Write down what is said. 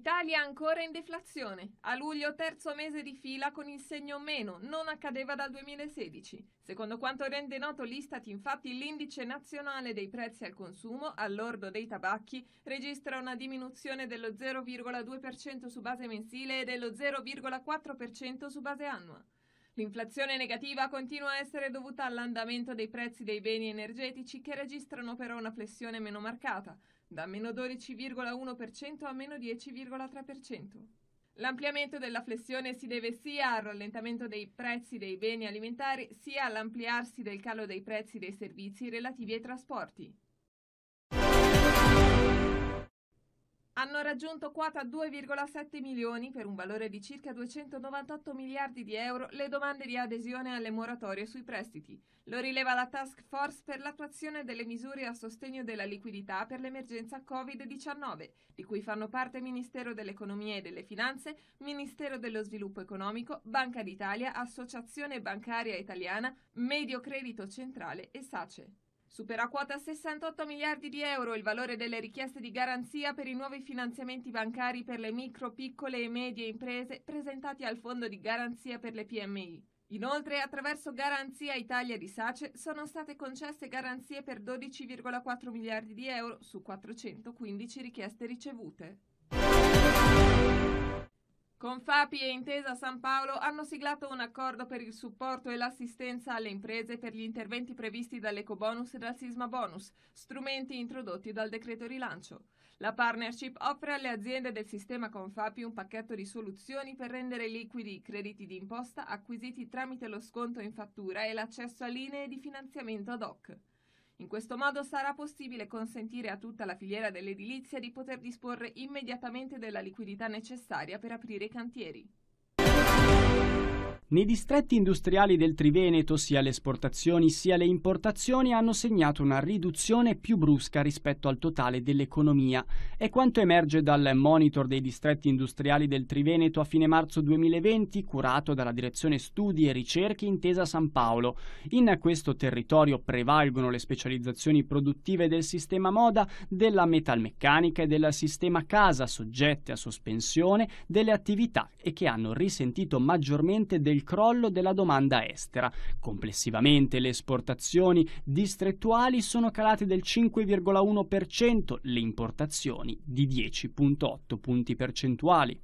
L'Italia ancora in deflazione. A luglio terzo mese di fila con il segno meno, non accadeva dal 2016. Secondo quanto rende noto l'Istat, infatti, l'indice nazionale dei prezzi al consumo, all'ordo dei tabacchi, registra una diminuzione dello 0,2% su base mensile e dello 0,4% su base annua. L'inflazione negativa continua a essere dovuta all'andamento dei prezzi dei beni energetici che registrano però una flessione meno marcata, da meno 12,1% a meno 10,3%. L'ampliamento della flessione si deve sia al rallentamento dei prezzi dei beni alimentari sia all'ampliarsi del calo dei prezzi dei servizi relativi ai trasporti. hanno raggiunto quota 2,7 milioni per un valore di circa 298 miliardi di euro le domande di adesione alle moratorie sui prestiti. Lo rileva la Task Force per l'attuazione delle misure a sostegno della liquidità per l'emergenza Covid-19, di cui fanno parte Ministero dell'Economia e delle Finanze, Ministero dello Sviluppo Economico, Banca d'Italia, Associazione Bancaria Italiana, Medio Credito Centrale e SACE. Supera quota 68 miliardi di euro il valore delle richieste di garanzia per i nuovi finanziamenti bancari per le micro, piccole e medie imprese presentati al Fondo di garanzia per le PMI. Inoltre, attraverso Garanzia Italia di Sace sono state concesse garanzie per 12,4 miliardi di euro su 415 richieste ricevute. Confapi e Intesa San Paolo hanno siglato un accordo per il supporto e l'assistenza alle imprese per gli interventi previsti dall'ecobonus e dal sisma bonus, strumenti introdotti dal decreto rilancio. La partnership offre alle aziende del sistema Confapi un pacchetto di soluzioni per rendere liquidi i crediti di imposta acquisiti tramite lo sconto in fattura e l'accesso a linee di finanziamento ad hoc. In questo modo sarà possibile consentire a tutta la filiera dell'edilizia di poter disporre immediatamente della liquidità necessaria per aprire i cantieri. Nei distretti industriali del Triveneto sia le esportazioni sia le importazioni hanno segnato una riduzione più brusca rispetto al totale dell'economia. È quanto emerge dal monitor dei distretti industriali del Triveneto a fine marzo 2020 curato dalla Direzione Studi e Ricerche Intesa San Paolo. In questo territorio prevalgono le specializzazioni produttive del sistema moda, della metalmeccanica e del sistema casa soggette a sospensione delle attività e che hanno risentito maggiormente del il crollo della domanda estera. Complessivamente le esportazioni distrettuali sono calate del 5,1%, le importazioni di 10,8 punti percentuali.